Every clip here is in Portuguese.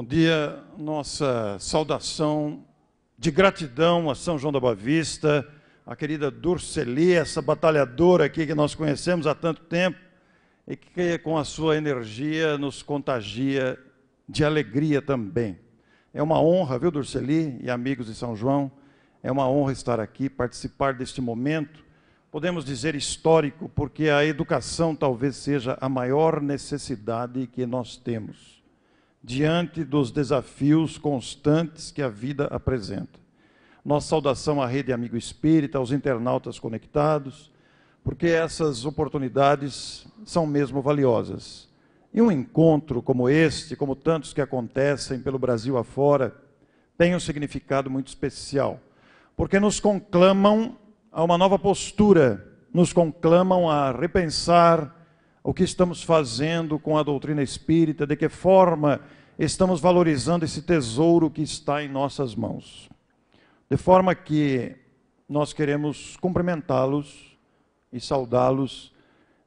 bom dia. Nossa saudação de gratidão a São João da Boa Vista, a querida Durceli, essa batalhadora aqui que nós conhecemos há tanto tempo e que com a sua energia nos contagia de alegria também. É uma honra, viu, Durceli e amigos de São João, é uma honra estar aqui, participar deste momento, podemos dizer histórico, porque a educação talvez seja a maior necessidade que nós temos diante dos desafios constantes que a vida apresenta. Nossa saudação à Rede Amigo Espírita, aos internautas conectados, porque essas oportunidades são mesmo valiosas. E um encontro como este, como tantos que acontecem pelo Brasil afora, tem um significado muito especial, porque nos conclamam a uma nova postura, nos conclamam a repensar o que estamos fazendo com a doutrina espírita, de que forma estamos valorizando esse tesouro que está em nossas mãos. De forma que nós queremos cumprimentá-los e saudá-los.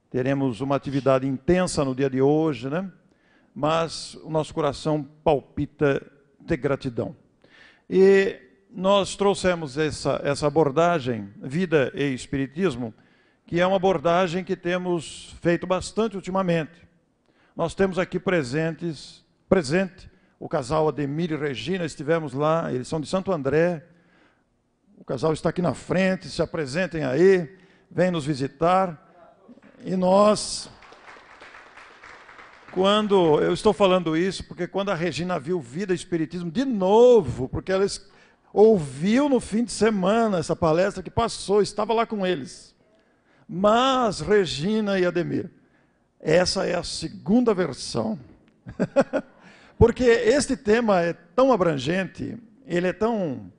Teremos uma atividade intensa no dia de hoje, né? Mas o nosso coração palpita de gratidão. E nós trouxemos essa, essa abordagem, vida e espiritismo, que é uma abordagem que temos feito bastante ultimamente. Nós temos aqui presentes, presente o casal Ademir e Regina, estivemos lá, eles são de Santo André. O casal está aqui na frente, se apresentem aí, vem nos visitar. E nós quando eu estou falando isso, porque quando a Regina viu Vida e Espiritismo de novo, porque ela ouviu no fim de semana essa palestra que passou, estava lá com eles. Mas Regina e Ademir, essa é a segunda versão. Porque este tema é tão abrangente, ele é tão.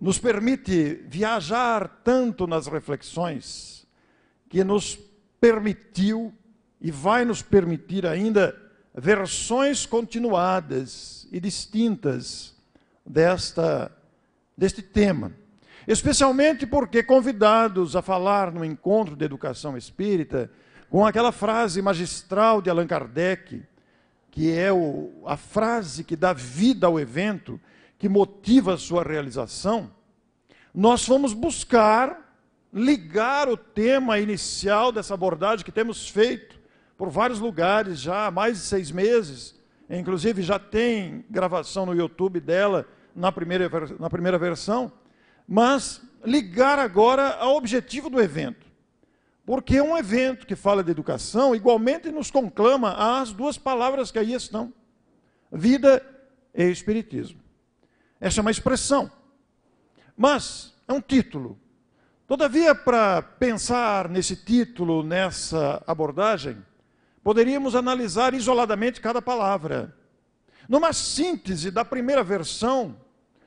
nos permite viajar tanto nas reflexões, que nos permitiu e vai nos permitir ainda versões continuadas e distintas desta, deste tema especialmente porque convidados a falar no encontro de educação espírita com aquela frase magistral de Allan Kardec, que é o, a frase que dá vida ao evento, que motiva a sua realização, nós fomos buscar ligar o tema inicial dessa abordagem que temos feito por vários lugares já há mais de seis meses. Inclusive, já tem gravação no YouTube dela na primeira, na primeira versão mas ligar agora ao objetivo do evento. Porque é um evento que fala de educação igualmente nos conclama às duas palavras que aí estão: vida e espiritismo. Essa é uma expressão, mas é um título. Todavia, para pensar nesse título, nessa abordagem, poderíamos analisar isoladamente cada palavra. Numa síntese da primeira versão,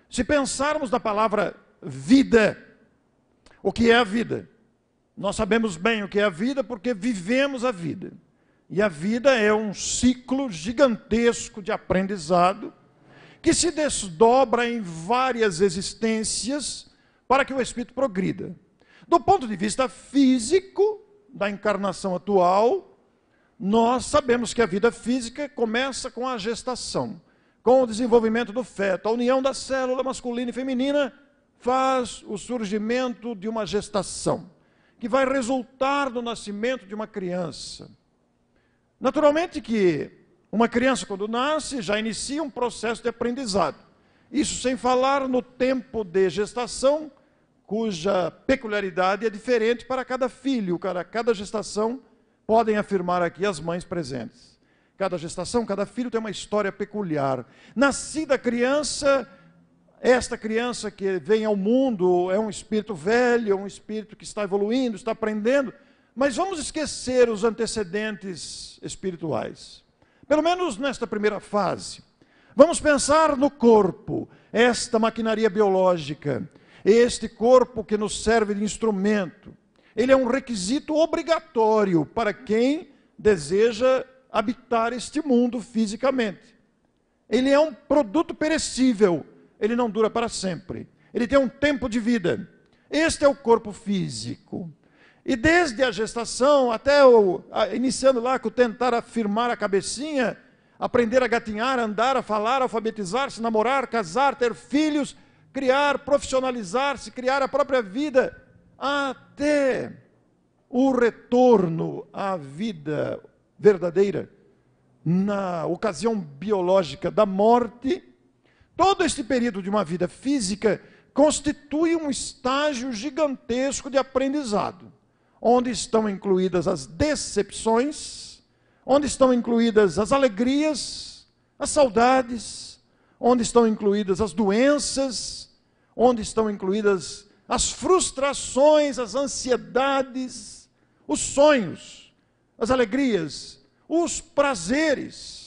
se pensarmos na palavra vida. O que é a vida? Nós sabemos bem o que é a vida porque vivemos a vida. E a vida é um ciclo gigantesco de aprendizado que se desdobra em várias existências para que o espírito progrida. Do ponto de vista físico, da encarnação atual, nós sabemos que a vida física começa com a gestação, com o desenvolvimento do feto, a união da célula masculina e feminina faz o surgimento de uma gestação, que vai resultar do nascimento de uma criança. Naturalmente que uma criança, quando nasce, já inicia um processo de aprendizado. Isso sem falar no tempo de gestação, cuja peculiaridade é diferente para cada filho, para cada gestação, podem afirmar aqui as mães presentes. Cada gestação, cada filho tem uma história peculiar. Nascida criança, esta criança que vem ao mundo é um espírito velho, é um espírito que está evoluindo, está aprendendo, mas vamos esquecer os antecedentes espirituais. Pelo menos nesta primeira fase. Vamos pensar no corpo, esta maquinaria biológica, este corpo que nos serve de instrumento. Ele é um requisito obrigatório para quem deseja habitar este mundo fisicamente. Ele é um produto perecível ele não dura para sempre. Ele tem um tempo de vida. Este é o corpo físico. E desde a gestação até o, iniciando lá com tentar afirmar a cabecinha, aprender a gatinhar, andar, a falar, alfabetizar-se, namorar, casar, ter filhos, criar, profissionalizar-se, criar a própria vida, até o retorno à vida verdadeira, na ocasião biológica da morte Todo este período de uma vida física constitui um estágio gigantesco de aprendizado, onde estão incluídas as decepções, onde estão incluídas as alegrias, as saudades, onde estão incluídas as doenças, onde estão incluídas as frustrações, as ansiedades, os sonhos, as alegrias, os prazeres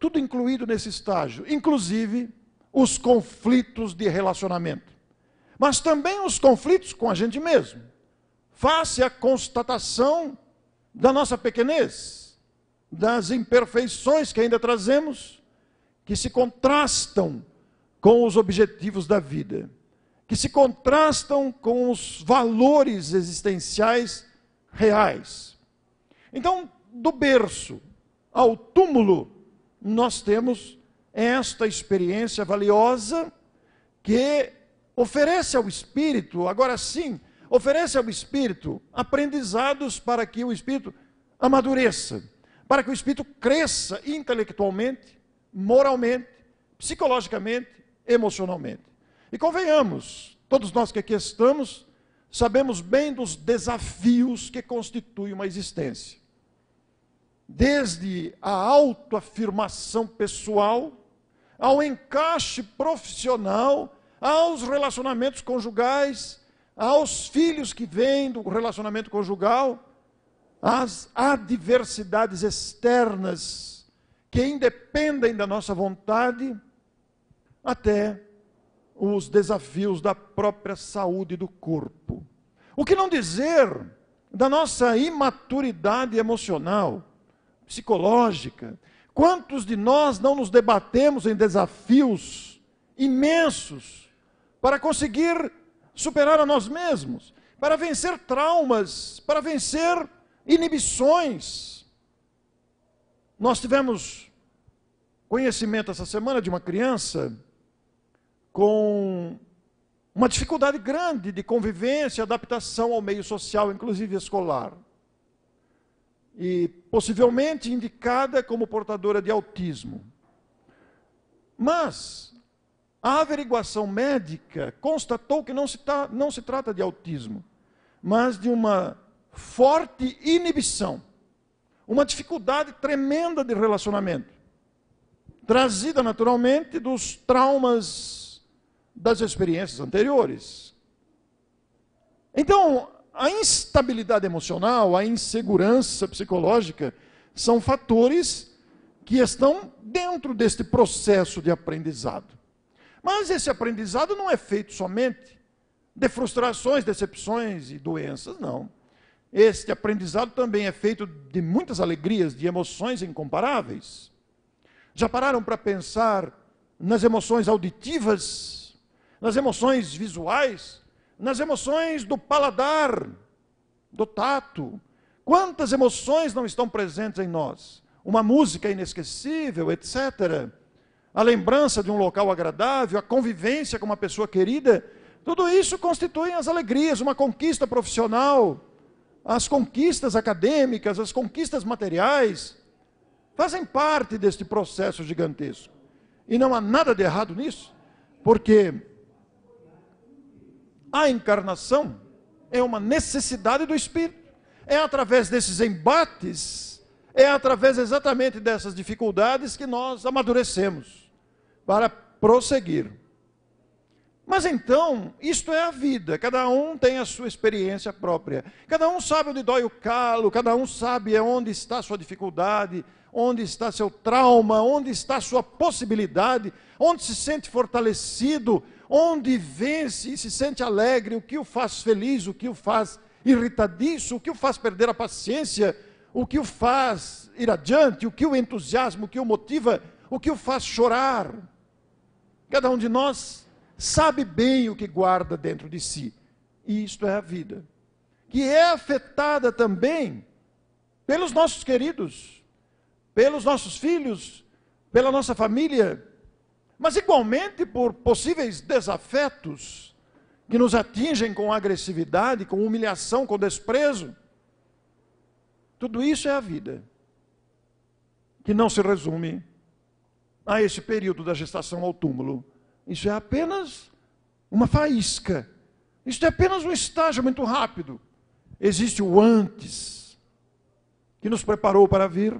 tudo incluído nesse estágio, inclusive os conflitos de relacionamento, mas também os conflitos com a gente mesmo, face à constatação da nossa pequenez, das imperfeições que ainda trazemos, que se contrastam com os objetivos da vida, que se contrastam com os valores existenciais reais. Então, do berço ao túmulo, nós temos esta experiência valiosa que oferece ao espírito, agora sim, oferece ao espírito aprendizados para que o espírito amadureça, para que o espírito cresça intelectualmente, moralmente, psicologicamente, emocionalmente. E convenhamos, todos nós que aqui estamos, sabemos bem dos desafios que constitui uma existência desde a autoafirmação pessoal, ao encaixe profissional, aos relacionamentos conjugais, aos filhos que vêm do relacionamento conjugal, às adversidades externas que independem da nossa vontade, até os desafios da própria saúde do corpo. O que não dizer da nossa imaturidade emocional? psicológica. Quantos de nós não nos debatemos em desafios imensos para conseguir superar a nós mesmos, para vencer traumas, para vencer inibições? Nós tivemos conhecimento essa semana de uma criança com uma dificuldade grande de convivência, adaptação ao meio social, inclusive escolar e possivelmente indicada como portadora de autismo. Mas a averiguação médica constatou que não se, tá, não se trata de autismo, mas de uma forte inibição, uma dificuldade tremenda de relacionamento, trazida naturalmente dos traumas das experiências anteriores. Então, a instabilidade emocional, a insegurança psicológica são fatores que estão dentro deste processo de aprendizado. Mas esse aprendizado não é feito somente de frustrações, decepções e doenças, não. Este aprendizado também é feito de muitas alegrias, de emoções incomparáveis. Já pararam para pensar nas emoções auditivas, nas emoções visuais, nas emoções do paladar, do tato. Quantas emoções não estão presentes em nós? Uma música inesquecível, etc. A lembrança de um local agradável, a convivência com uma pessoa querida, tudo isso constitui as alegrias, uma conquista profissional, as conquistas acadêmicas, as conquistas materiais, fazem parte deste processo gigantesco. E não há nada de errado nisso, porque a encarnação é uma necessidade do espírito. É através desses embates, é através exatamente dessas dificuldades que nós amadurecemos para prosseguir. Mas então, isto é a vida, cada um tem a sua experiência própria. Cada um sabe onde dói o calo, cada um sabe onde está a sua dificuldade, onde está seu trauma, onde está a sua possibilidade, onde se sente fortalecido, onde vence e se sente alegre, o que o faz feliz, o que o faz irritadiço, o que o faz perder a paciência, o que o faz ir adiante, o que o entusiasma, o que o motiva, o que o faz chorar. Cada um de nós sabe bem o que guarda dentro de si. E isto é a vida, que é afetada também pelos nossos queridos, pelos nossos filhos, pela nossa família, mas igualmente por possíveis desafetos que nos atingem com agressividade, com humilhação, com desprezo. Tudo isso é a vida, que não se resume a esse período da gestação ao túmulo. Isso é apenas uma faísca. Isso é apenas um estágio muito rápido. Existe o antes, que nos preparou para vir,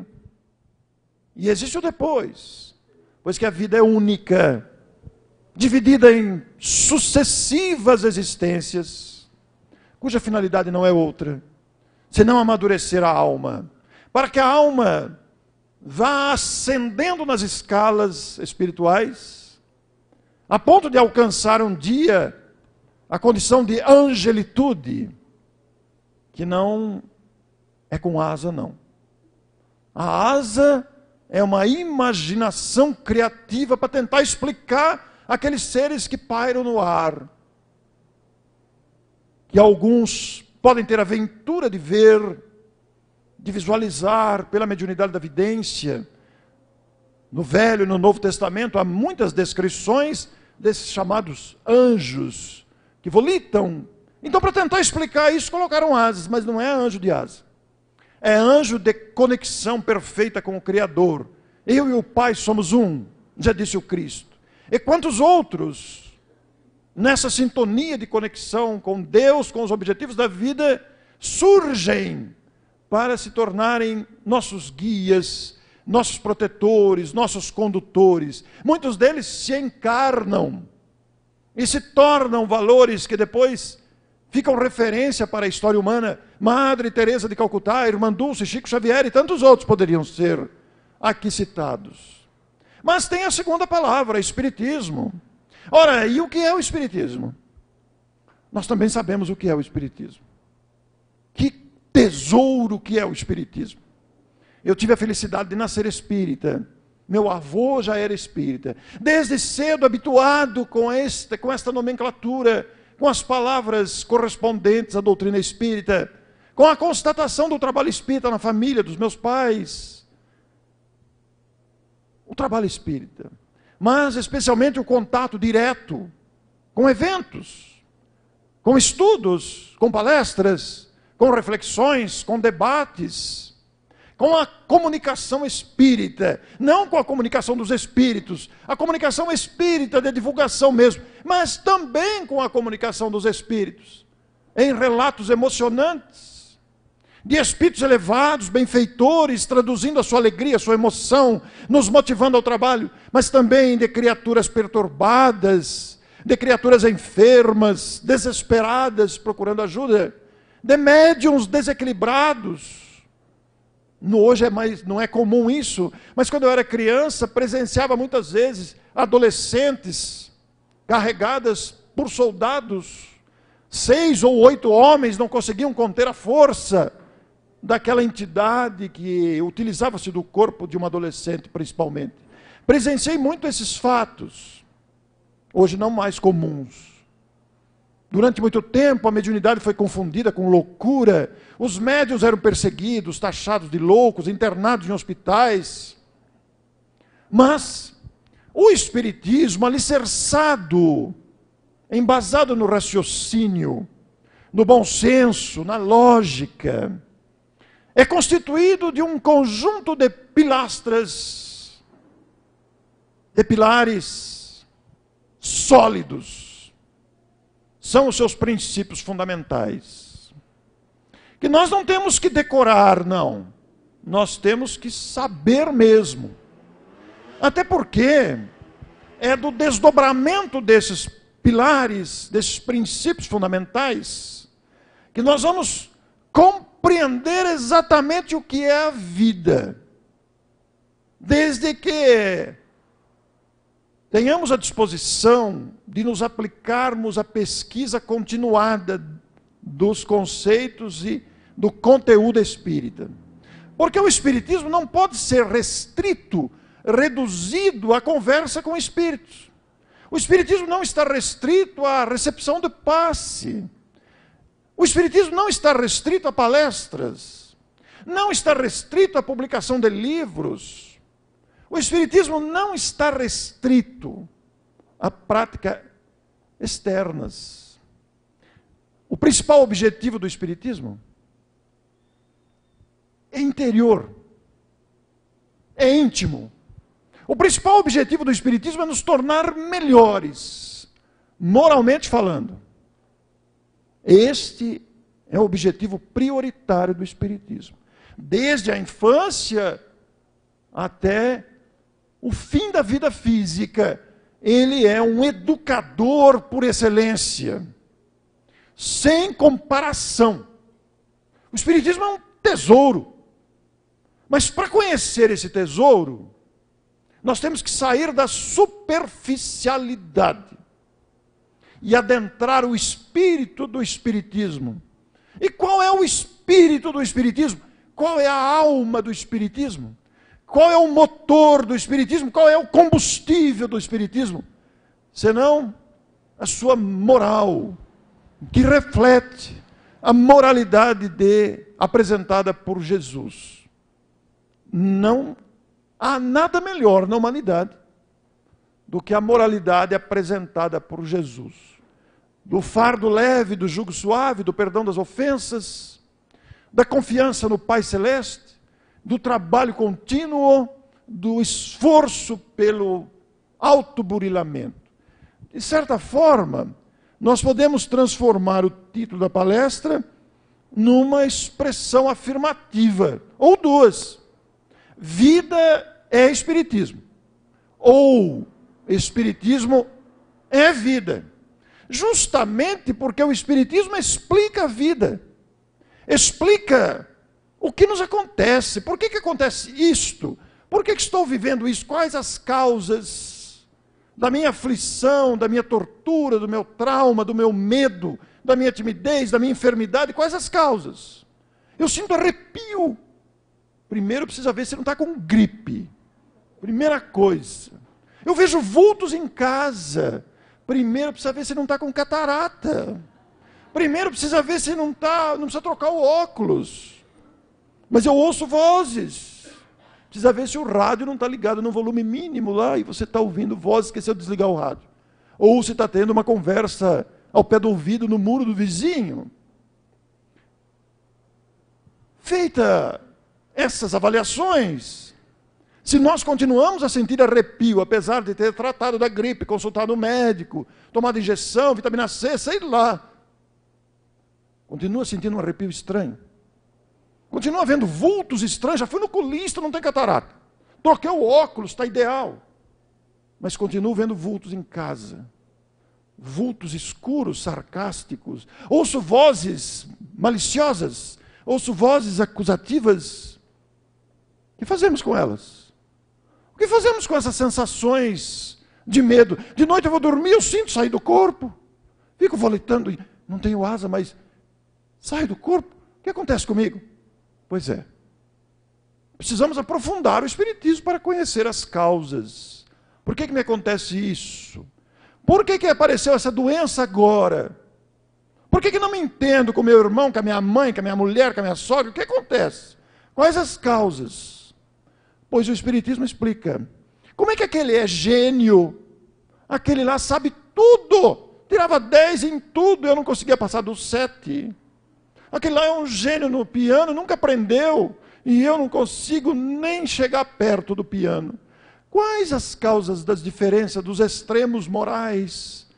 e existe o depois pois que a vida é única, dividida em sucessivas existências, cuja finalidade não é outra, senão amadurecer a alma, para que a alma vá ascendendo nas escalas espirituais, a ponto de alcançar um dia a condição de angelitude, que não é com asa, não. A asa é uma imaginação criativa para tentar explicar aqueles seres que pairam no ar. Que alguns podem ter a aventura de ver, de visualizar pela mediunidade da vidência. No Velho e no Novo Testamento há muitas descrições desses chamados anjos que volitam. Então, para tentar explicar isso, colocaram asas, mas não é anjo de asa é anjo de conexão perfeita com o Criador. Eu e o Pai somos um, já disse o Cristo. E quantos outros, nessa sintonia de conexão com Deus, com os objetivos da vida, surgem para se tornarem nossos guias, nossos protetores, nossos condutores. Muitos deles se encarnam e se tornam valores que depois ficam referência para a história humana. Madre Teresa de Calcutá, Irmã Dulce, Chico Xavier e tantos outros poderiam ser aqui citados. Mas tem a segunda palavra, espiritismo. Ora, e o que é o espiritismo? Nós também sabemos o que é o espiritismo. Que tesouro que é o espiritismo. Eu tive a felicidade de nascer espírita. Meu avô já era espírita. Desde cedo habituado com, este, com esta nomenclatura com as palavras correspondentes à doutrina espírita, com a constatação do trabalho espírita na família dos meus pais. O trabalho espírita, mas especialmente o contato direto com eventos, com estudos, com palestras, com reflexões, com debates com a comunicação espírita, não com a comunicação dos espíritos, a comunicação espírita é de divulgação mesmo, mas também com a comunicação dos espíritos, em relatos emocionantes, de espíritos elevados, benfeitores, traduzindo a sua alegria, a sua emoção, nos motivando ao trabalho, mas também de criaturas perturbadas, de criaturas enfermas, desesperadas, procurando ajuda, de médiums desequilibrados no hoje é mais, não é comum isso, mas quando eu era criança, presenciava muitas vezes adolescentes carregadas por soldados. Seis ou oito homens não conseguiam conter a força daquela entidade que utilizava-se do corpo de uma adolescente, principalmente. Presenciei muito esses fatos, hoje não mais comuns. Durante muito tempo, a mediunidade foi confundida com loucura. Os médios eram perseguidos, taxados de loucos, internados em hospitais. Mas o Espiritismo, alicerçado, embasado no raciocínio, no bom senso, na lógica, é constituído de um conjunto de pilastras, de pilares sólidos são os seus princípios fundamentais. Que nós não temos que decorar, não. Nós temos que saber mesmo. Até porque é do desdobramento desses pilares, desses princípios fundamentais, que nós vamos compreender exatamente o que é a vida. Desde que tenhamos a disposição de nos aplicarmos à pesquisa continuada dos conceitos e do conteúdo espírita. Porque o espiritismo não pode ser restrito, reduzido à conversa com espíritos. O espiritismo não está restrito à recepção de passe. O espiritismo não está restrito a palestras. Não está restrito à publicação de livros o Espiritismo não está restrito a práticas externas. O principal objetivo do Espiritismo é interior, é íntimo. O principal objetivo do Espiritismo é nos tornar melhores, moralmente falando. Este é o objetivo prioritário do Espiritismo. Desde a infância até o fim da vida física, ele é um educador por excelência, sem comparação. O Espiritismo é um tesouro. Mas para conhecer esse tesouro, nós temos que sair da superficialidade e adentrar o espírito do Espiritismo. E qual é o espírito do Espiritismo? Qual é a alma do Espiritismo? Qual é o motor do Espiritismo? Qual é o combustível do Espiritismo? Senão a sua moral, que reflete a moralidade de, apresentada por Jesus. Não há nada melhor na humanidade do que a moralidade apresentada por Jesus. Do fardo leve, do jugo suave, do perdão das ofensas, da confiança no Pai Celeste, do trabalho contínuo, do esforço pelo autoburilamento. De certa forma, nós podemos transformar o título da palestra numa expressão afirmativa, ou duas. Vida é espiritismo, ou espiritismo é vida. Justamente porque o espiritismo explica a vida, explica o que nos acontece? Por que, que acontece isto? Por que, que estou vivendo isso? Quais as causas da minha aflição, da minha tortura, do meu trauma, do meu medo, da minha timidez, da minha enfermidade? Quais as causas? Eu sinto arrepio. Primeiro precisa ver se não está com gripe. Primeira coisa. Eu vejo vultos em casa. Primeiro precisa ver se não está com catarata. Primeiro precisa ver se não está, não precisa trocar o óculos. Mas eu ouço vozes. Precisa ver se o rádio não está ligado no volume mínimo lá e você está ouvindo vozes, esqueceu de desligar o rádio. Ou se está tendo uma conversa ao pé do ouvido no muro do vizinho. Feita essas avaliações, se nós continuamos a sentir arrepio, apesar de ter tratado da gripe, consultado o um médico, tomado injeção, vitamina C, sei lá, continua sentindo um arrepio estranho Continua vendo vultos estranhos. Já fui no colista, não tem catarata. Troquei o óculos, está ideal. Mas continuo vendo vultos em casa. Vultos escuros, sarcásticos. Ouço vozes maliciosas. Ouço vozes acusativas. O que fazemos com elas? O que fazemos com essas sensações de medo? De noite eu vou dormir, eu sinto sair do corpo. Fico voletando, não tenho asa, mas sai do corpo. O que acontece comigo? Pois é. Precisamos aprofundar o Espiritismo para conhecer as causas. Por que, que me acontece isso? Por que, que apareceu essa doença agora? Por que, que não me entendo com meu irmão, com a minha mãe, com a minha mulher, com a minha sogra? O que acontece? Quais as causas? Pois o Espiritismo explica. Como é que aquele é gênio? Aquele lá sabe tudo. Tirava 10 em tudo, eu não conseguia passar do 7. Aquele lá é um gênio no piano, nunca aprendeu, e eu não consigo nem chegar perto do piano. Quais as causas das diferenças dos extremos morais,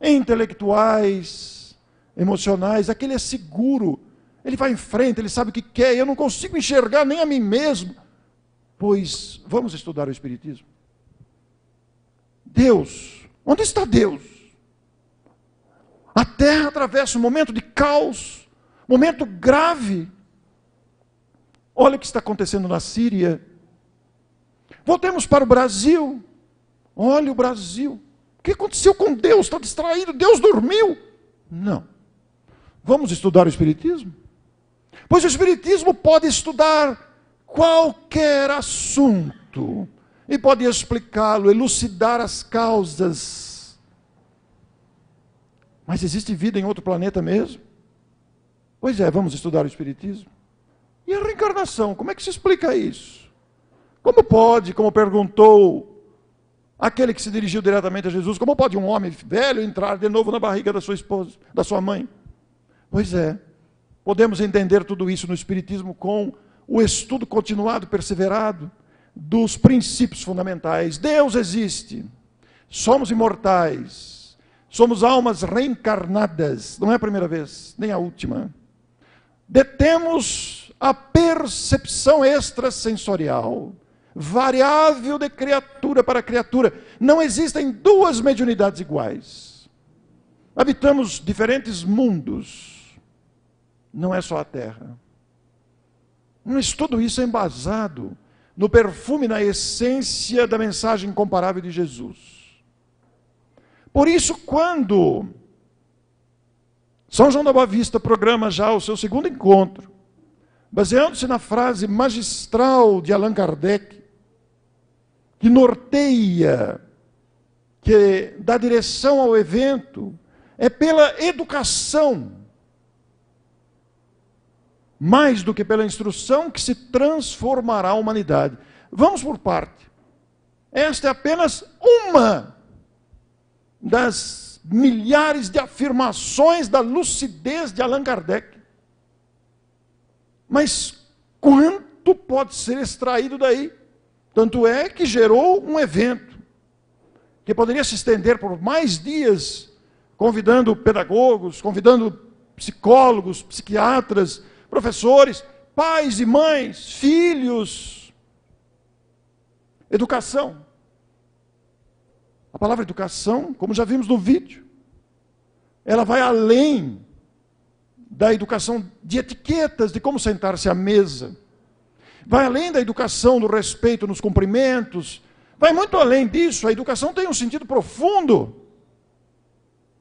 intelectuais, emocionais? Aquele é seguro, ele vai em frente, ele sabe o que quer, eu não consigo enxergar nem a mim mesmo. Pois vamos estudar o Espiritismo. Deus, onde está Deus? A terra atravessa um momento de caos, Momento grave. Olha o que está acontecendo na Síria. Voltemos para o Brasil. Olha o Brasil. O que aconteceu com Deus? Está distraído? Deus dormiu? Não. Vamos estudar o Espiritismo? Pois o Espiritismo pode estudar qualquer assunto e pode explicá-lo, elucidar as causas. Mas existe vida em outro planeta mesmo? Pois é, vamos estudar o Espiritismo? E a reencarnação, como é que se explica isso? Como pode, como perguntou aquele que se dirigiu diretamente a Jesus, como pode um homem velho entrar de novo na barriga da sua esposa, da sua mãe? Pois é, podemos entender tudo isso no Espiritismo com o estudo continuado, perseverado, dos princípios fundamentais. Deus existe, somos imortais, somos almas reencarnadas, não é a primeira vez, nem a última detemos a percepção extrasensorial, variável de criatura para criatura. Não existem duas mediunidades iguais. Habitamos diferentes mundos. Não é só a Terra. Mas é tudo isso é embasado no perfume, na essência da mensagem incomparável de Jesus. Por isso, quando são João da Boa Vista programa já o seu segundo encontro, baseando-se na frase magistral de Allan Kardec, que norteia, que dá direção ao evento, é pela educação, mais do que pela instrução, que se transformará a humanidade. Vamos por parte. Esta é apenas uma das milhares de afirmações da lucidez de Allan Kardec. Mas quanto pode ser extraído daí? Tanto é que gerou um evento que poderia se estender por mais dias, convidando pedagogos, convidando psicólogos, psiquiatras, professores, pais e mães, filhos. Educação. A palavra educação, como já vimos no vídeo, ela vai além da educação de etiquetas, de como sentar-se à mesa. Vai além da educação do respeito nos cumprimentos. Vai muito além disso. A educação tem um sentido profundo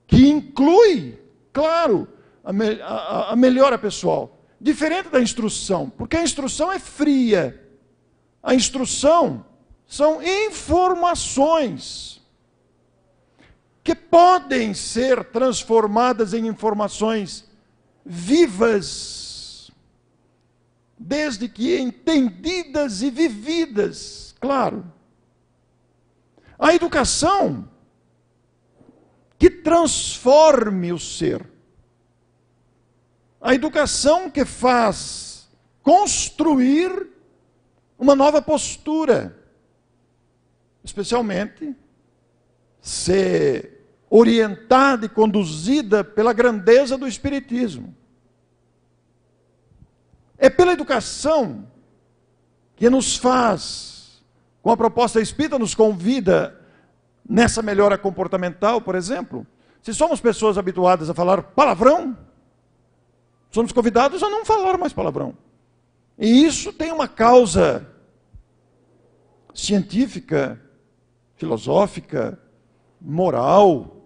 que inclui, claro, a, me, a, a melhora pessoal. Diferente da instrução, porque a instrução é fria. A instrução são informações que podem ser transformadas em informações vivas, desde que entendidas e vividas, claro. A educação que transforme o ser. A educação que faz construir uma nova postura, especialmente ser orientada e conduzida pela grandeza do Espiritismo. É pela educação que nos faz, com a proposta espírita, nos convida nessa melhora comportamental, por exemplo. Se somos pessoas habituadas a falar palavrão, somos convidados a não falar mais palavrão. E isso tem uma causa científica, filosófica, moral,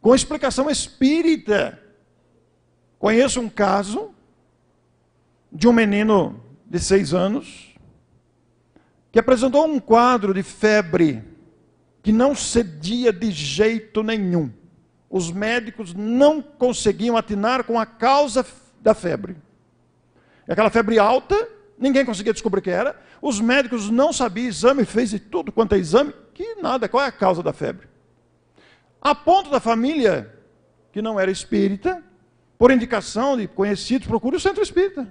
com explicação espírita. Conheço um caso de um menino de seis anos que apresentou um quadro de febre que não cedia de jeito nenhum. Os médicos não conseguiam atinar com a causa da febre. É aquela febre alta, ninguém conseguia descobrir o que era. Os médicos não sabiam, exame fez de tudo quanto é exame, que nada, qual é a causa da febre? A ponto da família, que não era espírita, por indicação de conhecidos, procure o centro espírita.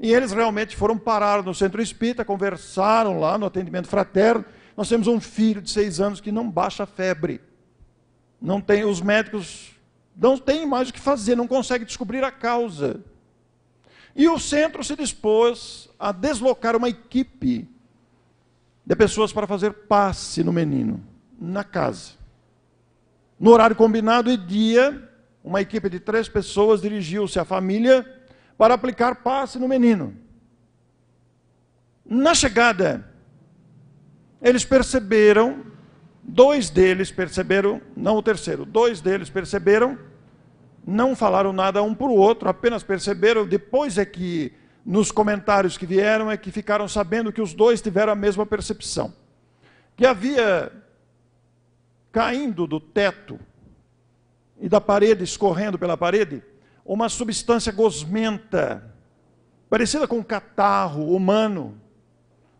E eles realmente foram parar no centro espírita, conversaram lá no atendimento fraterno. Nós temos um filho de seis anos que não baixa a febre. Não tem, os médicos não têm mais o que fazer, não conseguem descobrir a causa. E o centro se dispôs a deslocar uma equipe de pessoas para fazer passe no menino, na casa. No horário combinado e dia, uma equipe de três pessoas dirigiu-se à família para aplicar passe no menino. Na chegada, eles perceberam, dois deles perceberam, não o terceiro, dois deles perceberam, não falaram nada um para o outro, apenas perceberam, depois é que nos comentários que vieram é que ficaram sabendo que os dois tiveram a mesma percepção. Que havia caindo do teto e da parede, escorrendo pela parede, uma substância gosmenta, parecida com um catarro humano,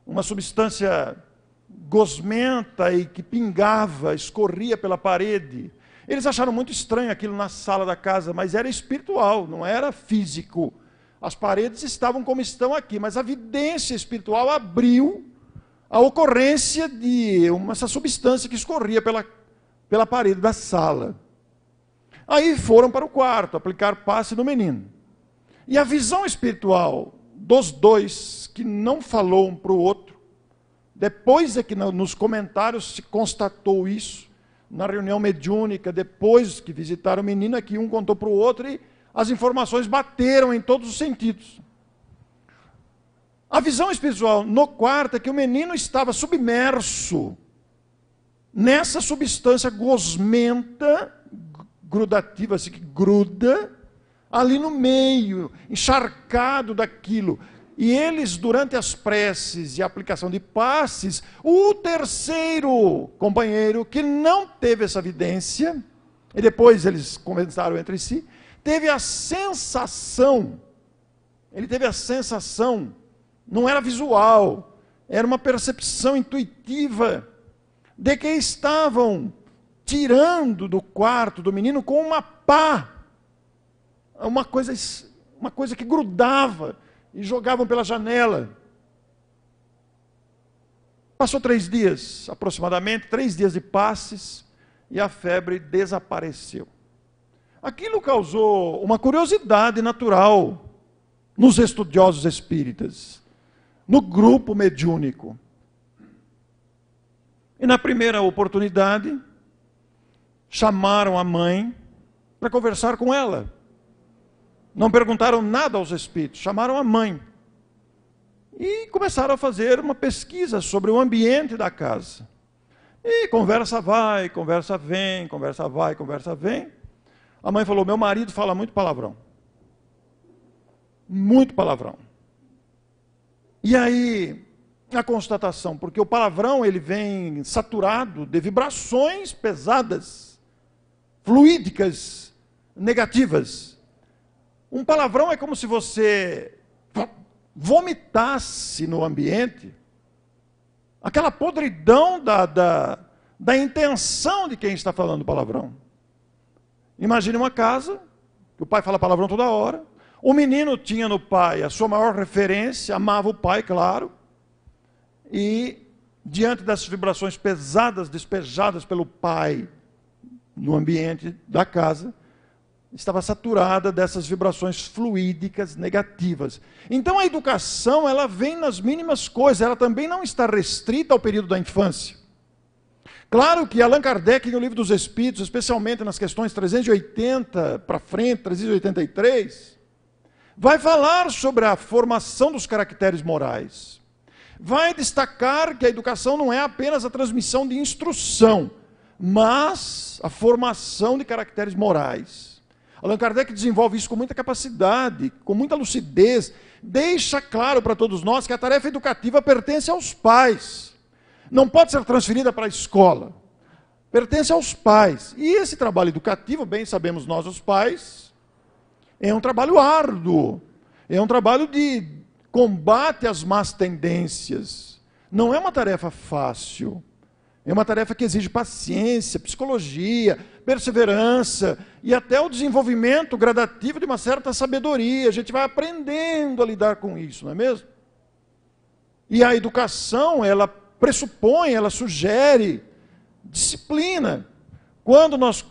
uma substância gosmenta e que pingava, escorria pela parede. Eles acharam muito estranho aquilo na sala da casa, mas era espiritual, não era físico as paredes estavam como estão aqui, mas a vidência espiritual abriu a ocorrência de uma, essa substância que escorria pela, pela parede da sala. Aí foram para o quarto aplicar passe no menino. E a visão espiritual dos dois, que não falou um para o outro, depois é que nos comentários se constatou isso, na reunião mediúnica, depois que visitaram o menino, é que um contou para o outro e as informações bateram em todos os sentidos. A visão espiritual no quarto é que o menino estava submerso nessa substância gosmenta, grudativa, assim, que gruda, ali no meio, encharcado daquilo. E eles, durante as preces e aplicação de passes, o terceiro companheiro que não teve essa evidência, e depois eles conversaram entre si, teve a sensação, ele teve a sensação, não era visual, era uma percepção intuitiva, de que estavam tirando do quarto do menino com uma pá, uma coisa, uma coisa que grudava e jogavam pela janela. Passou três dias, aproximadamente, três dias de passes, e a febre desapareceu. Aquilo causou uma curiosidade natural nos estudiosos espíritas, no grupo mediúnico. E na primeira oportunidade, chamaram a mãe para conversar com ela. Não perguntaram nada aos espíritos, chamaram a mãe. E começaram a fazer uma pesquisa sobre o ambiente da casa. E conversa vai, conversa vem, conversa vai, conversa vem. A mãe falou: Meu marido fala muito palavrão. Muito palavrão. E aí, a constatação, porque o palavrão ele vem saturado de vibrações pesadas, fluídicas, negativas. Um palavrão é como se você vomitasse no ambiente aquela podridão da, da, da intenção de quem está falando palavrão. Imagine uma casa, que o pai fala palavrão toda hora. O menino tinha no pai a sua maior referência, amava o pai, claro. E diante dessas vibrações pesadas despejadas pelo pai no ambiente da casa, estava saturada dessas vibrações fluídicas negativas. Então a educação, ela vem nas mínimas coisas, ela também não está restrita ao período da infância. Claro que Allan Kardec, no Livro dos Espíritos, especialmente nas questões 380 para frente, 383, vai falar sobre a formação dos caracteres morais. Vai destacar que a educação não é apenas a transmissão de instrução, mas a formação de caracteres morais. Allan Kardec desenvolve isso com muita capacidade, com muita lucidez, deixa claro para todos nós que a tarefa educativa pertence aos pais não pode ser transferida para a escola. Pertence aos pais. E esse trabalho educativo, bem sabemos nós, os pais, é um trabalho árduo. É um trabalho de combate às más tendências. Não é uma tarefa fácil. É uma tarefa que exige paciência, psicologia, perseverança e até o desenvolvimento gradativo de uma certa sabedoria. A gente vai aprendendo a lidar com isso, não é mesmo? E a educação, ela pressupõe, ela sugere disciplina. Quando nós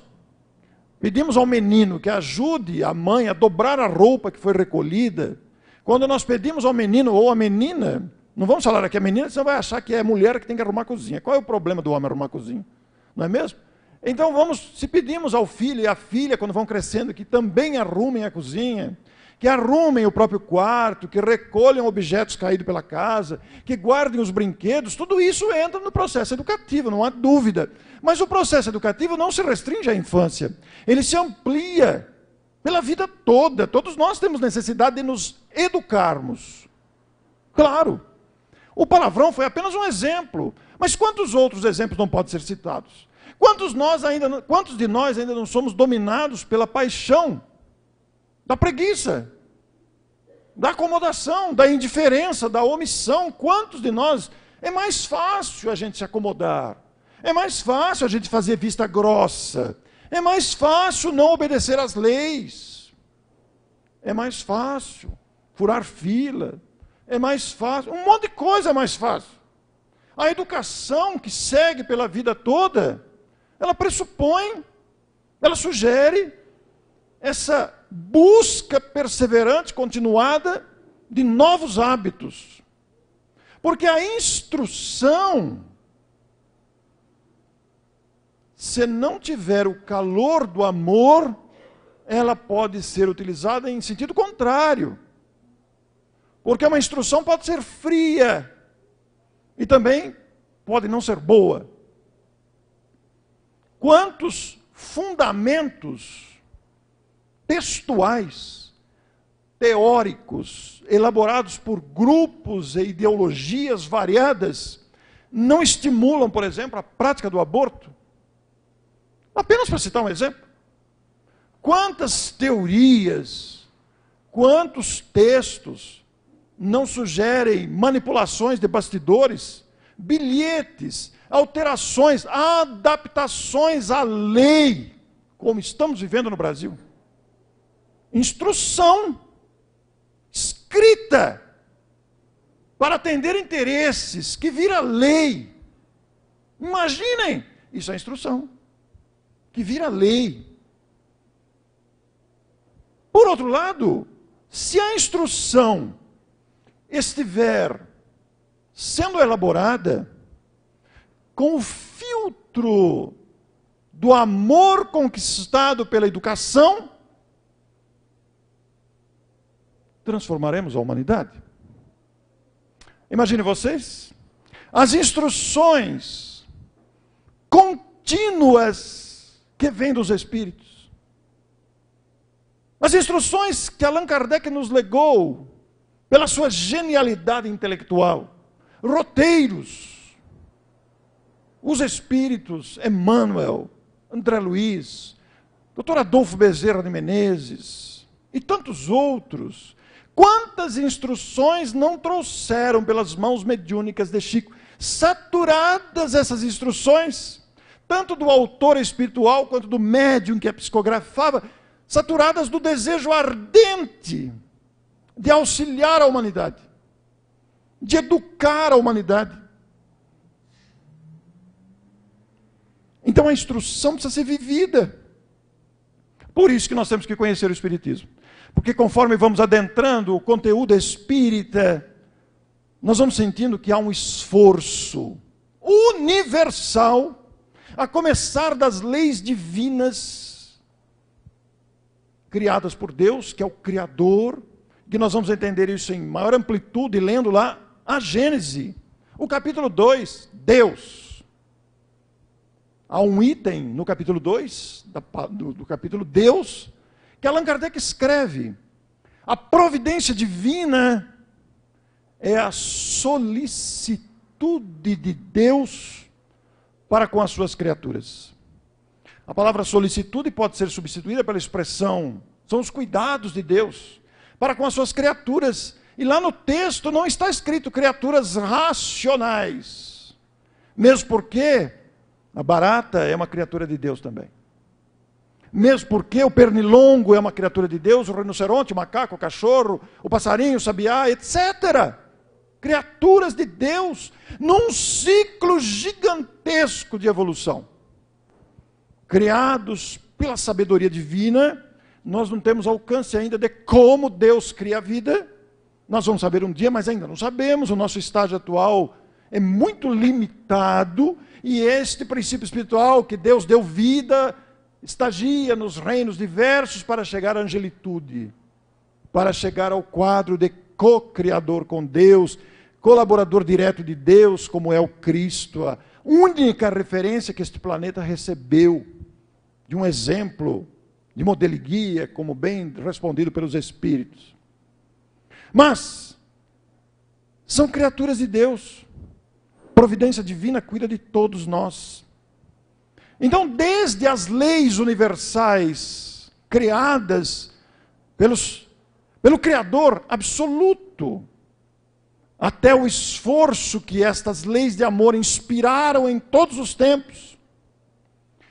pedimos ao menino que ajude a mãe a dobrar a roupa que foi recolhida, quando nós pedimos ao menino ou à menina, não vamos falar aqui a menina, você vai achar que é mulher que tem que arrumar a cozinha. Qual é o problema do homem arrumar a cozinha? Não é mesmo? Então vamos, se pedimos ao filho e à filha, quando vão crescendo, que também arrumem a cozinha, que arrumem o próprio quarto, que recolham objetos caídos pela casa, que guardem os brinquedos, tudo isso entra no processo educativo, não há dúvida. Mas o processo educativo não se restringe à infância, ele se amplia pela vida toda. Todos nós temos necessidade de nos educarmos. Claro. O palavrão foi apenas um exemplo, mas quantos outros exemplos não podem ser citados? Quantos, nós ainda, quantos de nós ainda não somos dominados pela paixão da preguiça, da acomodação, da indiferença, da omissão. Quantos de nós é mais fácil a gente se acomodar? É mais fácil a gente fazer vista grossa. É mais fácil não obedecer às leis. É mais fácil furar fila. É mais fácil. Um monte de coisa é mais fácil. A educação que segue pela vida toda, ela pressupõe, ela sugere essa busca perseverante, continuada, de novos hábitos. Porque a instrução, se não tiver o calor do amor, ela pode ser utilizada em sentido contrário. Porque uma instrução pode ser fria e também pode não ser boa. Quantos fundamentos textuais, teóricos, elaborados por grupos e ideologias variadas, não estimulam, por exemplo, a prática do aborto? Apenas para citar um exemplo. Quantas teorias, quantos textos não sugerem manipulações de bastidores, bilhetes, alterações, adaptações à lei, como estamos vivendo no Brasil? instrução escrita para atender interesses que vira lei. Imaginem, isso é instrução que vira lei. Por outro lado, se a instrução estiver sendo elaborada com o filtro do amor conquistado pela educação, transformaremos a humanidade. Imagine vocês, as instruções contínuas que vêm dos Espíritos. As instruções que Allan Kardec nos legou, pela sua genialidade intelectual, roteiros, os Espíritos, Emmanuel, André Luiz, Dr. Adolfo Bezerra de Menezes e tantos outros Quantas instruções não trouxeram pelas mãos mediúnicas de Chico? Saturadas essas instruções, tanto do autor espiritual quanto do médium que a psicografava, saturadas do desejo ardente de auxiliar a humanidade, de educar a humanidade. Então a instrução precisa ser vivida. Por isso que nós temos que conhecer o Espiritismo. Porque conforme vamos adentrando o conteúdo espírita, nós vamos sentindo que há um esforço universal, a começar das leis divinas criadas por Deus, que é o Criador, que nós vamos entender isso em maior amplitude lendo lá a Gênese, o capítulo 2, Deus. Há um item no capítulo 2, do, do capítulo Deus, que Allan Kardec escreve. A providência divina é a solicitude de Deus para com as suas criaturas. A palavra solicitude pode ser substituída pela expressão, são os cuidados de Deus para com as suas criaturas. E lá no texto não está escrito criaturas racionais, mesmo porque a barata é uma criatura de Deus também mesmo porque o pernilongo é uma criatura de Deus, o rinoceronte, o macaco, o cachorro, o passarinho, o sabiá, etc. Criaturas de Deus, num ciclo gigantesco de evolução. Criados pela sabedoria divina, nós não temos alcance ainda de como Deus cria a vida. Nós vamos saber um dia, mas ainda não sabemos. O nosso estágio atual é muito limitado. E este princípio espiritual que Deus deu vida estagia nos reinos diversos para chegar à angelitude, para chegar ao quadro de co-criador com Deus, colaborador direto de Deus, como é o Cristo, a única referência que este planeta recebeu de um exemplo de modelo guia, como bem respondido pelos espíritos. Mas são criaturas de Deus. Providência divina cuida de todos nós. Então, desde as leis universais criadas pelos, pelo Criador absoluto, até o esforço que estas leis de amor inspiraram em todos os tempos,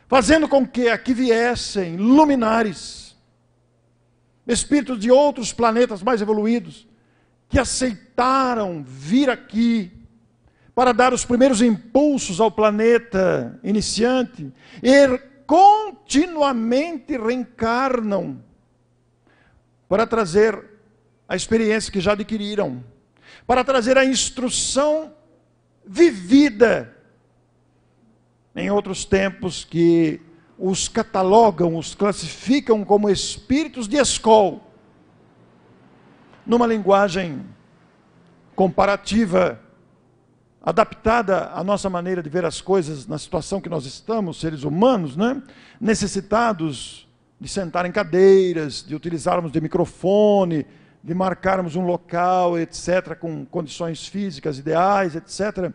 fazendo com que aqui viessem luminares, espíritos de outros planetas mais evoluídos, que aceitaram vir aqui para dar os primeiros impulsos ao planeta iniciante, e er, continuamente reencarnam para trazer a experiência que já adquiriram, para trazer a instrução vivida em outros tempos que os catalogam, os classificam como espíritos de escol, numa linguagem comparativa adaptada à nossa maneira de ver as coisas na situação que nós estamos, seres humanos, né? necessitados de sentar em cadeiras, de utilizarmos de microfone, de marcarmos um local, etc., com condições físicas ideais, etc.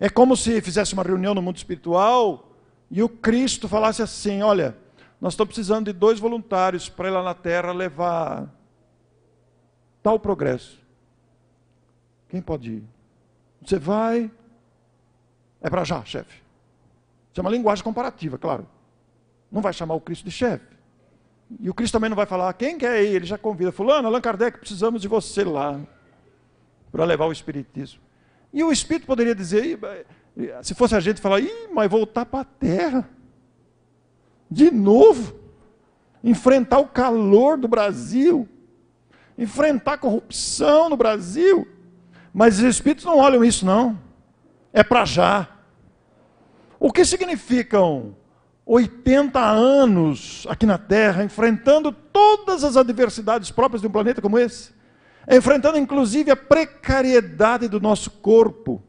É como se fizesse uma reunião no mundo espiritual e o Cristo falasse assim: olha, nós estamos precisando de dois voluntários para ir lá na terra levar tal progresso. Quem pode ir? Você vai. É para já, chefe. Isso é uma linguagem comparativa, claro. Não vai chamar o Cristo de chefe. E o Cristo também não vai falar, quem quer ir? É ele já convida, fulano, Allan Kardec, precisamos de você lá, para levar o Espiritismo. E o Espírito poderia dizer, se fosse a gente, falar, Ih, mas voltar para a terra, de novo, enfrentar o calor do Brasil, enfrentar a corrupção no Brasil, mas os espíritos não olham isso, não. É para já. O que significam 80 anos aqui na Terra, enfrentando todas as adversidades próprias de um planeta como esse? Enfrentando inclusive a precariedade do nosso corpo.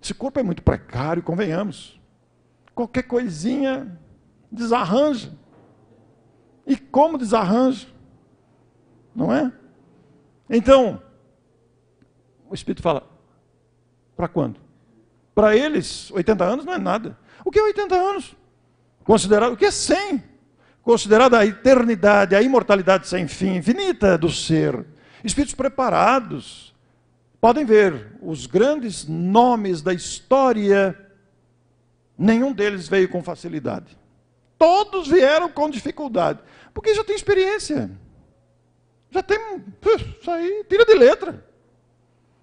Esse corpo é muito precário, convenhamos. Qualquer coisinha desarranja. E como desarranja? Não é? Então, o Espírito fala: para quando? Para eles, 80 anos não é nada. O que é 80 anos? Considerado, o que é 100? Considerada a eternidade, a imortalidade sem fim, infinita do ser. Espíritos preparados. Podem ver, os grandes nomes da história, nenhum deles veio com facilidade. Todos vieram com dificuldade, porque já tem experiência. Já tem. Isso aí, tira de letra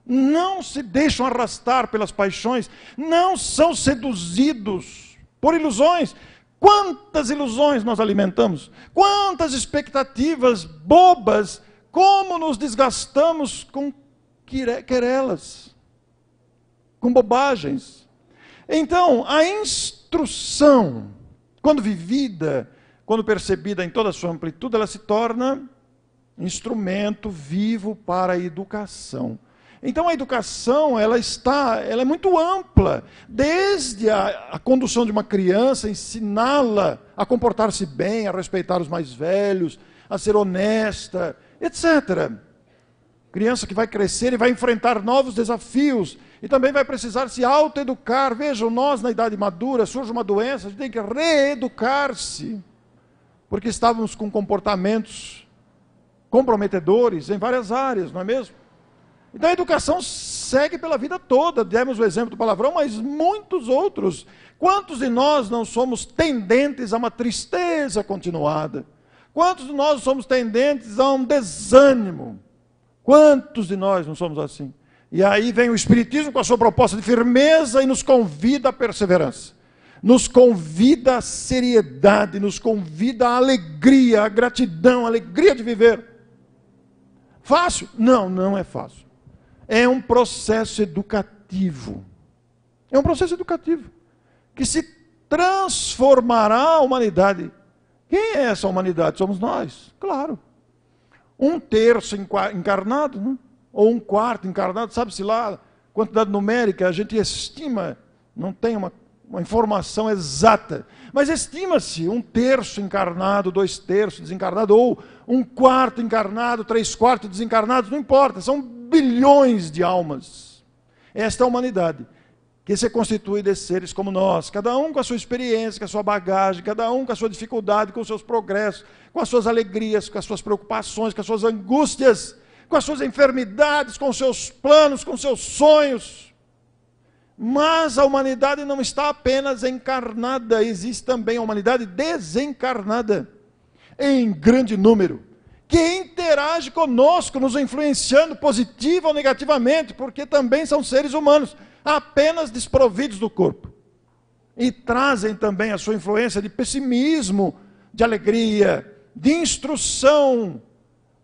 não se deixam arrastar pelas paixões, não são seduzidos por ilusões. Quantas ilusões nós alimentamos? Quantas expectativas bobas? Como nos desgastamos com querelas, com bobagens? Então, a instrução, quando vivida, quando percebida em toda a sua amplitude, ela se torna instrumento vivo para a educação. Então a educação, ela está, ela é muito ampla, desde a, a condução de uma criança, ensiná-la a comportar-se bem, a respeitar os mais velhos, a ser honesta, etc. Criança que vai crescer e vai enfrentar novos desafios e também vai precisar se autoeducar. Vejam, nós na idade madura surge uma doença, a gente tem que reeducar-se, porque estávamos com comportamentos comprometedores em várias áreas, não é mesmo? Então a educação segue pela vida toda. Demos o exemplo do palavrão, mas muitos outros. Quantos de nós não somos tendentes a uma tristeza continuada? Quantos de nós somos tendentes a um desânimo? Quantos de nós não somos assim? E aí vem o Espiritismo com a sua proposta de firmeza e nos convida à perseverança, nos convida à seriedade, nos convida à alegria, à gratidão, à alegria de viver. Fácil? Não, não é fácil é um processo educativo. É um processo educativo que se transformará a humanidade. Quem é essa humanidade? Somos nós, claro. Um terço encarnado, né? ou um quarto encarnado, sabe-se lá, quantidade numérica, a gente estima, não tem uma, uma informação exata, mas estima-se um terço encarnado, dois terços desencarnado, ou um quarto encarnado, três quartos desencarnados, não importa, são bilhões de almas. É esta humanidade, que se constitui de seres como nós, cada um com a sua experiência, com a sua bagagem, cada um com a sua dificuldade, com os seus progressos, com as suas alegrias, com as suas preocupações, com as suas angústias, com as suas enfermidades, com os seus planos, com os seus sonhos. Mas a humanidade não está apenas encarnada, existe também a humanidade desencarnada, em grande número que interage conosco, nos influenciando positiva ou negativamente, porque também são seres humanos, apenas desprovidos do corpo. E trazem também a sua influência de pessimismo, de alegria, de instrução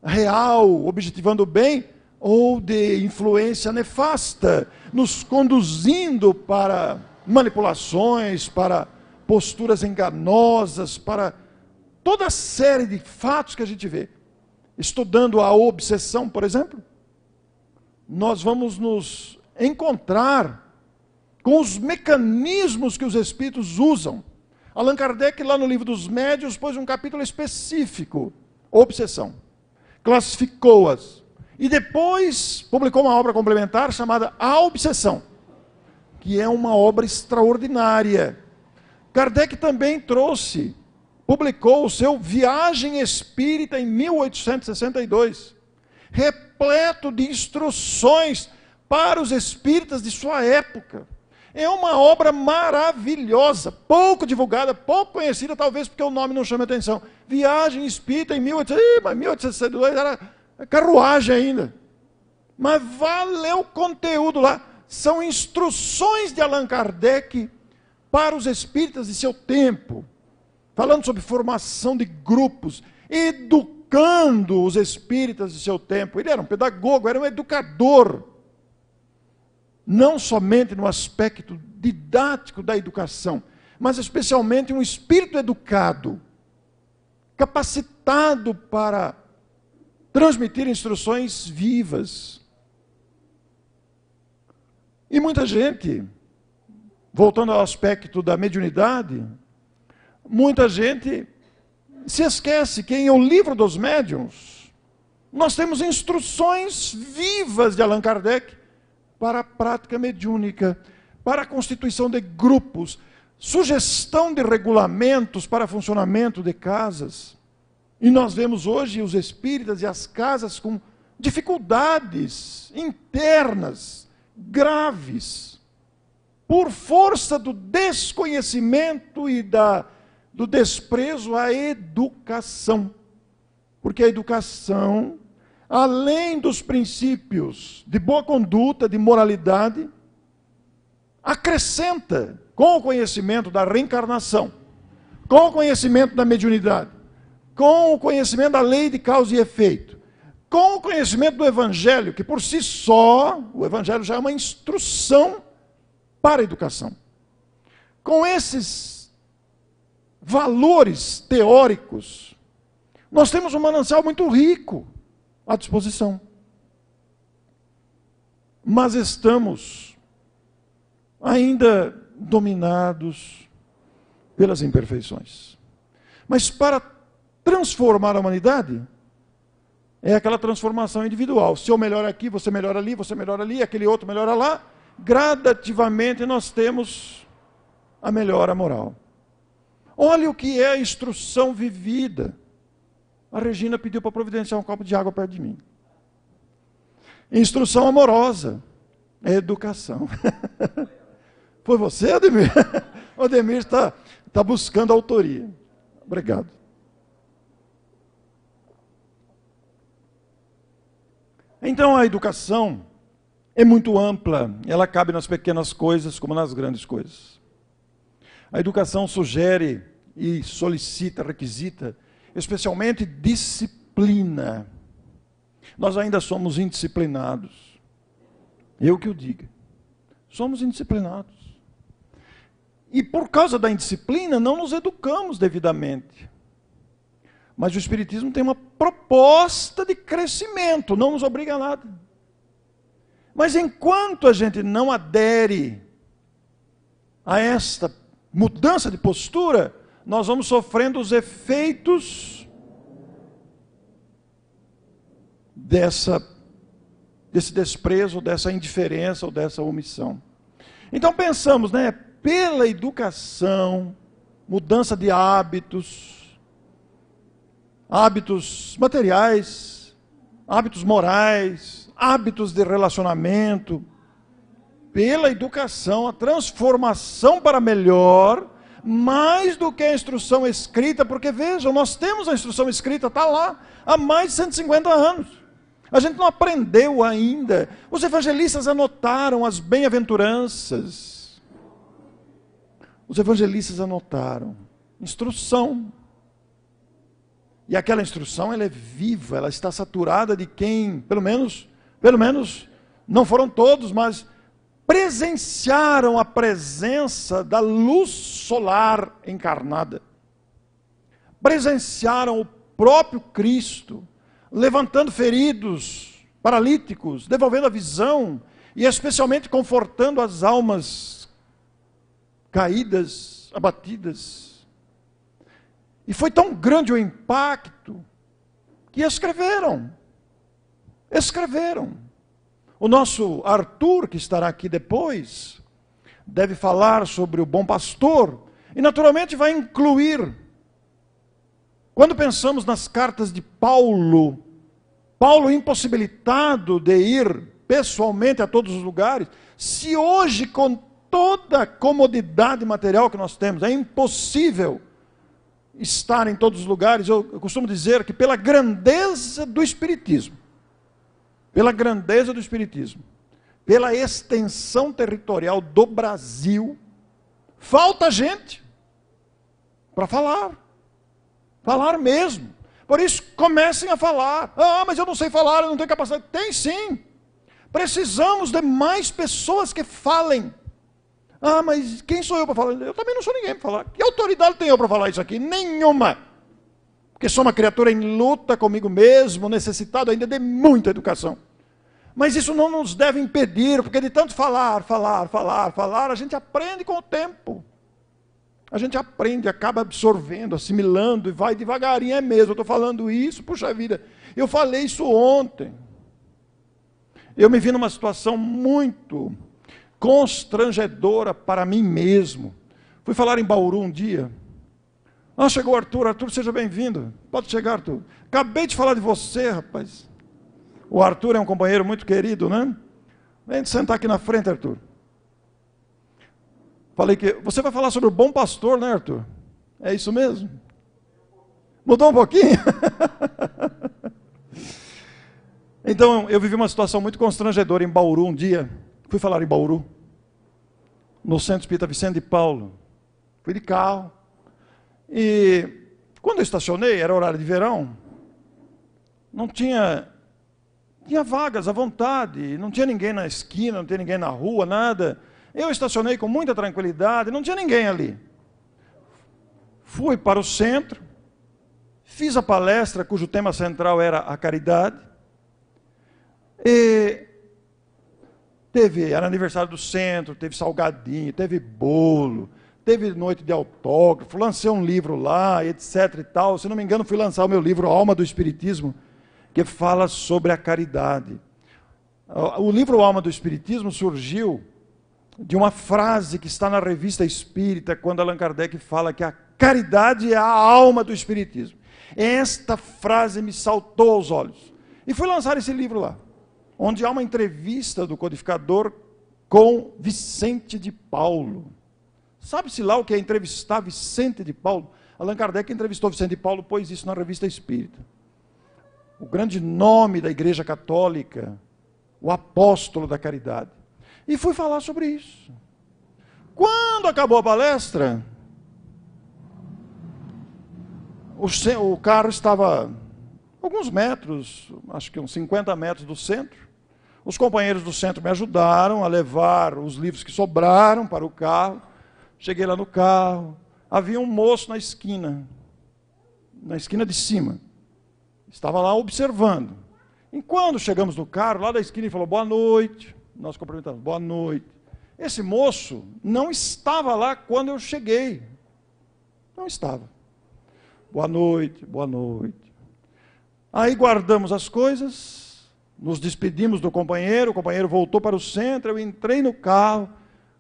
real, objetivando o bem, ou de influência nefasta, nos conduzindo para manipulações, para posturas enganosas, para toda a série de fatos que a gente vê estudando a obsessão, por exemplo, nós vamos nos encontrar com os mecanismos que os espíritos usam. Allan Kardec, lá no livro dos médios, pôs um capítulo específico, obsessão. Classificou-as. E depois publicou uma obra complementar chamada A Obsessão, que é uma obra extraordinária. Kardec também trouxe publicou o seu Viagem Espírita em 1862, repleto de instruções para os espíritas de sua época. É uma obra maravilhosa, pouco divulgada, pouco conhecida, talvez porque o nome não chama atenção. Viagem Espírita em 1862, 1862 era carruagem ainda. Mas valeu o conteúdo lá. São instruções de Allan Kardec para os espíritas de seu tempo falando sobre formação de grupos, educando os espíritas de seu tempo. Ele era um pedagogo, era um educador. Não somente no aspecto didático da educação, mas especialmente um espírito educado, capacitado para transmitir instruções vivas. E muita gente, voltando ao aspecto da mediunidade, muita gente se esquece que em é O Livro dos Médiuns nós temos instruções vivas de Allan Kardec para a prática mediúnica, para a constituição de grupos, sugestão de regulamentos para funcionamento de casas. E nós vemos hoje os espíritas e as casas com dificuldades internas graves por força do desconhecimento e da do desprezo à educação. Porque a educação, além dos princípios de boa conduta, de moralidade, acrescenta com o conhecimento da reencarnação, com o conhecimento da mediunidade, com o conhecimento da lei de causa e efeito, com o conhecimento do evangelho, que por si só, o evangelho já é uma instrução para a educação. Com esses valores teóricos, nós temos um manancial muito rico à disposição. Mas estamos ainda dominados pelas imperfeições. Mas para transformar a humanidade, é aquela transformação individual. Se eu melhor aqui, você melhora ali, você melhora ali, aquele outro melhora lá. Gradativamente nós temos a melhora moral. Olha o que é a instrução vivida. A Regina pediu para providenciar um copo de água perto de mim. Instrução amorosa. É educação. Foi você, Ademir? O Ademir está, está buscando a autoria. Obrigado. Então a educação é muito ampla, ela cabe nas pequenas coisas como nas grandes coisas. A educação sugere e solicita, requisita, especialmente disciplina. Nós ainda somos indisciplinados. Eu que o diga. Somos indisciplinados. E por causa da indisciplina, não nos educamos devidamente. Mas o Espiritismo tem uma proposta de crescimento, não nos obriga a nada. Mas enquanto a gente não adere a esta mudança de postura, nós vamos sofrendo os efeitos dessa desse desprezo, dessa indiferença ou dessa omissão. Então pensamos, né, pela educação, mudança de hábitos, hábitos materiais, hábitos morais, hábitos de relacionamento, pela educação, a transformação para melhor, mais do que a instrução escrita, porque vejam, nós temos a instrução escrita, está lá, há mais de 150 anos. A gente não aprendeu ainda. Os evangelistas anotaram as bem-aventuranças. Os evangelistas anotaram instrução. E aquela instrução ela é viva, ela está saturada de quem, pelo menos, pelo menos não foram todos, mas presenciaram a presença da luz solar encarnada, presenciaram o próprio Cristo levantando feridos, paralíticos, devolvendo a visão e, especialmente, confortando as almas caídas, abatidas. E foi tão grande o impacto que escreveram. Escreveram o nosso Arthur, que estará aqui depois, deve falar sobre o bom pastor e, naturalmente, vai incluir. Quando pensamos nas cartas de Paulo, Paulo impossibilitado de ir pessoalmente a todos os lugares, se hoje, com toda a comodidade material que nós temos, é impossível estar em todos os lugares, eu, costumo dizer que pela grandeza do Espiritismo, pela grandeza do Espiritismo, pela extensão territorial do Brasil, falta gente para falar. Falar mesmo. Por isso, comecem a falar. Ah, mas eu não sei falar, eu não tenho capacidade. Tem sim. Precisamos de mais pessoas que falem. Ah, mas quem sou eu para falar? Eu também não sou ninguém para falar. Que autoridade tenho eu para falar isso aqui? Nenhuma porque sou uma criatura em luta comigo mesmo, necessitado ainda de muita educação. Mas isso não nos deve impedir, porque de tanto falar, falar, falar, falar, a gente aprende com o tempo. A gente aprende, acaba absorvendo, assimilando e vai devagarinho, é mesmo. Eu estou falando isso, puxa vida. Eu falei isso ontem. Eu me vi numa situação muito constrangedora para mim mesmo. Fui falar em Bauru um dia, ah, chegou o Arthur. Arthur, seja bem-vindo. Pode chegar, Arthur. Acabei de falar de você, rapaz. O Arthur é um companheiro muito querido, né? Vem sentar aqui na frente, Arthur. Falei que você vai falar sobre o bom pastor, né, Arthur? É isso mesmo? Mudou um pouquinho? então, eu vivi uma situação muito constrangedora em Bauru um dia. Fui falar em Bauru, no Centro Espírita Vicente de Paulo. Fui de carro e quando eu estacionei, era horário de verão, não tinha tinha vagas à vontade, não tinha ninguém na esquina, não tinha ninguém na rua, nada. Eu estacionei com muita tranquilidade, não tinha ninguém ali. Fui para o centro, fiz a palestra cujo tema central era a caridade. E teve, era aniversário do centro, teve salgadinho, teve bolo, teve noite de autógrafo, lancei um livro lá, etc e tal. Se não me engano, fui lançar o meu livro Alma do Espiritismo, que fala sobre a caridade. O livro Alma do Espiritismo surgiu de uma frase que está na revista Espírita, quando Allan Kardec fala que a caridade é a alma do Espiritismo. Esta frase me saltou aos olhos. E fui lançar esse livro lá, onde há uma entrevista do codificador com Vicente de Paulo. Sabe-se lá o que é entrevistar Vicente de Paulo? Allan Kardec entrevistou Vicente de Paulo, pôs isso na revista Espírita. O grande nome da Igreja Católica, o apóstolo da caridade. E fui falar sobre isso. Quando acabou a palestra, o, o carro estava alguns metros, acho que uns 50 metros do centro. Os companheiros do centro me ajudaram a levar os livros que sobraram para o carro. Cheguei lá no carro, havia um moço na esquina, na esquina de cima. Estava lá observando. Enquanto chegamos no carro, lá da esquina, ele falou boa noite. Nós cumprimentamos, boa noite. Esse moço não estava lá quando eu cheguei. Não estava. Boa noite, boa noite. Aí guardamos as coisas, nos despedimos do companheiro, o companheiro voltou para o centro, eu entrei no carro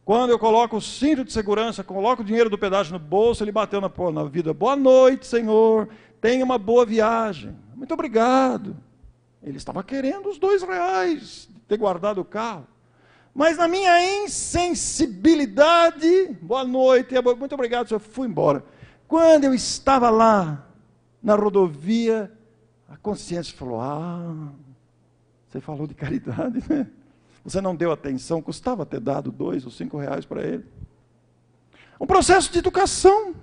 quando eu coloco o cinto de segurança, coloco o dinheiro do pedágio no bolso, ele bateu na, na vida. Boa noite, Senhor. Tenha uma boa viagem. Muito obrigado. Ele estava querendo os dois reais de ter guardado o carro. Mas na minha insensibilidade, boa noite, é muito obrigado, senhor. Fui embora. Quando eu estava lá na rodovia, a consciência falou: Ah, você falou de caridade, né? Você não deu atenção, custava ter dado dois ou cinco reais para ele. Um processo de educação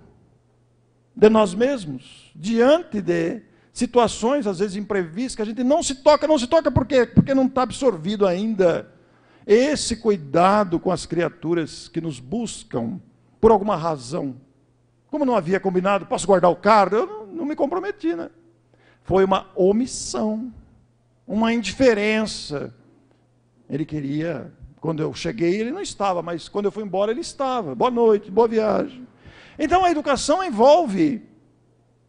de nós mesmos, diante de situações, às vezes imprevistas, que a gente não se toca, não se toca por quê? Porque não está absorvido ainda esse cuidado com as criaturas que nos buscam por alguma razão. Como não havia combinado, posso guardar o carro? Eu não, não me comprometi, né? Foi uma omissão, uma indiferença ele queria. Quando eu cheguei, ele não estava, mas quando eu fui embora, ele estava. Boa noite, boa viagem. Então a educação envolve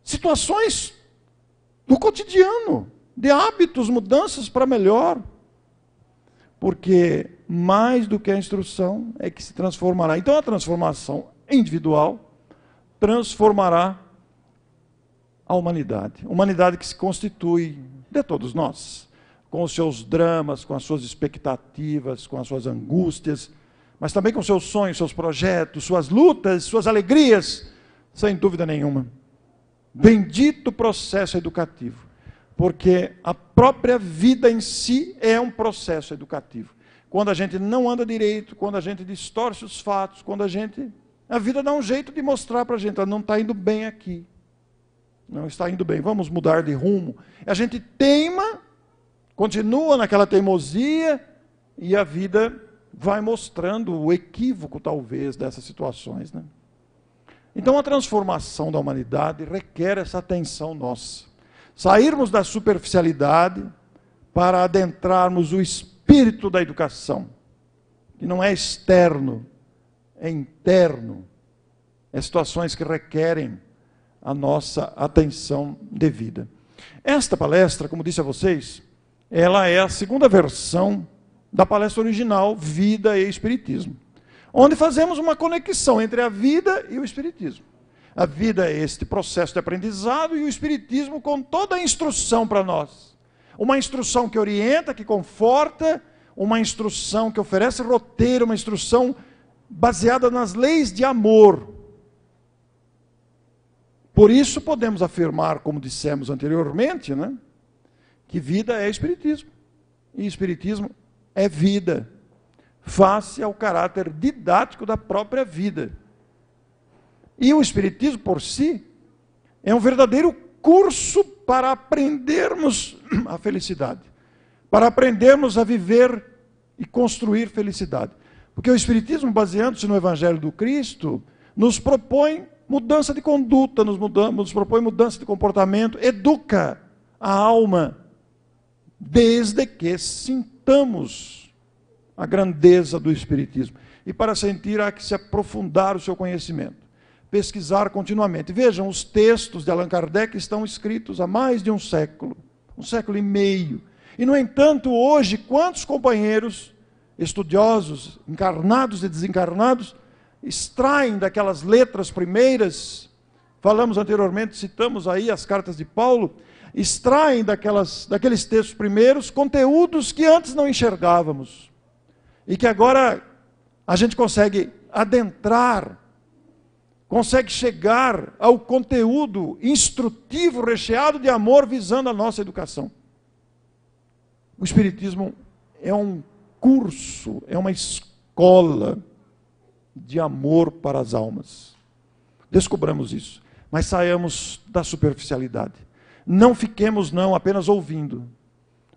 situações do cotidiano, de hábitos, mudanças para melhor. Porque mais do que a instrução é que se transformará. Então a transformação individual transformará a humanidade. Humanidade que se constitui de todos nós com os seus dramas, com as suas expectativas, com as suas angústias, mas também com seus sonhos, seus projetos, suas lutas, suas alegrias, sem dúvida nenhuma. Bendito processo educativo, porque a própria vida em si é um processo educativo. Quando a gente não anda direito, quando a gente distorce os fatos, quando a gente. A vida dá um jeito de mostrar para a gente, ela ah, não está indo bem aqui. Não está indo bem, vamos mudar de rumo. A gente teima continua naquela teimosia e a vida vai mostrando o equívoco, talvez, dessas situações. Né? Então, a transformação da humanidade requer essa atenção nossa. Sairmos da superficialidade para adentrarmos o espírito da educação, que não é externo, é interno. É situações que requerem a nossa atenção devida. Esta palestra, como disse a vocês, ela é a segunda versão da palestra original Vida e Espiritismo, onde fazemos uma conexão entre a vida e o Espiritismo. A vida é este processo de aprendizado e o Espiritismo com toda a instrução para nós. Uma instrução que orienta, que conforta, uma instrução que oferece roteiro, uma instrução baseada nas leis de amor. Por isso podemos afirmar, como dissemos anteriormente, né? que vida é espiritismo. E espiritismo é vida, face ao caráter didático da própria vida. E o espiritismo por si é um verdadeiro curso para aprendermos a felicidade, para aprendermos a viver e construir felicidade. Porque o espiritismo, baseando-se no evangelho do Cristo, nos propõe mudança de conduta, nos, nos propõe mudança de comportamento, educa a alma desde que sintamos a grandeza do Espiritismo. E para sentir, há que se aprofundar o seu conhecimento, pesquisar continuamente. Vejam, os textos de Allan Kardec estão escritos há mais de um século, um século e meio. E, no entanto, hoje, quantos companheiros estudiosos, encarnados e desencarnados, extraem daquelas letras primeiras, falamos anteriormente, citamos aí as cartas de Paulo, extraem daquelas, daqueles textos primeiros conteúdos que antes não enxergávamos e que agora a gente consegue adentrar, consegue chegar ao conteúdo instrutivo, recheado de amor, visando a nossa educação. O Espiritismo é um curso, é uma escola de amor para as almas. Descobramos isso, mas saiamos da superficialidade. Não fiquemos, não, apenas ouvindo.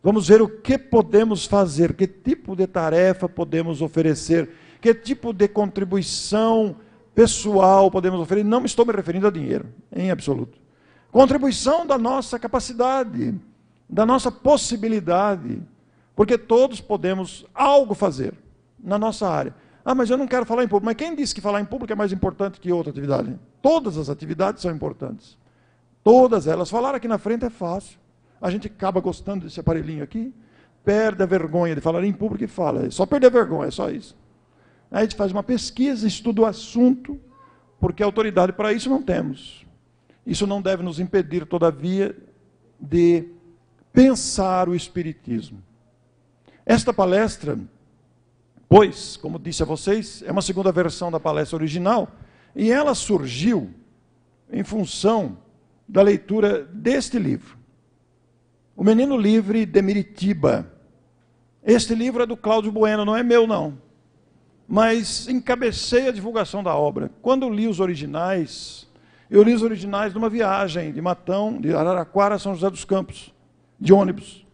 Vamos ver o que podemos fazer, que tipo de tarefa podemos oferecer, que tipo de contribuição pessoal podemos oferecer. Não estou me referindo a dinheiro, em absoluto. Contribuição da nossa capacidade, da nossa possibilidade, porque todos podemos algo fazer na nossa área. Ah, mas eu não quero falar em público. Mas quem disse que falar em público é mais importante que outra atividade? Todas as atividades são importantes. Todas elas. Falar aqui na frente é fácil. A gente acaba gostando desse aparelhinho aqui, perde a vergonha de falar em público e fala. É só perder a vergonha, é só isso. Aí a gente faz uma pesquisa, estuda o assunto, porque autoridade para isso não temos. Isso não deve nos impedir, todavia, de pensar o Espiritismo. Esta palestra, pois, como disse a vocês, é uma segunda versão da palestra original, e ela surgiu em função da leitura deste livro. O Menino Livre de Miritiba. Este livro é do Cláudio Bueno, não é meu, não. Mas encabecei a divulgação da obra. Quando li os originais, eu li os originais numa viagem de Matão, de Araraquara a São José dos Campos, de ônibus.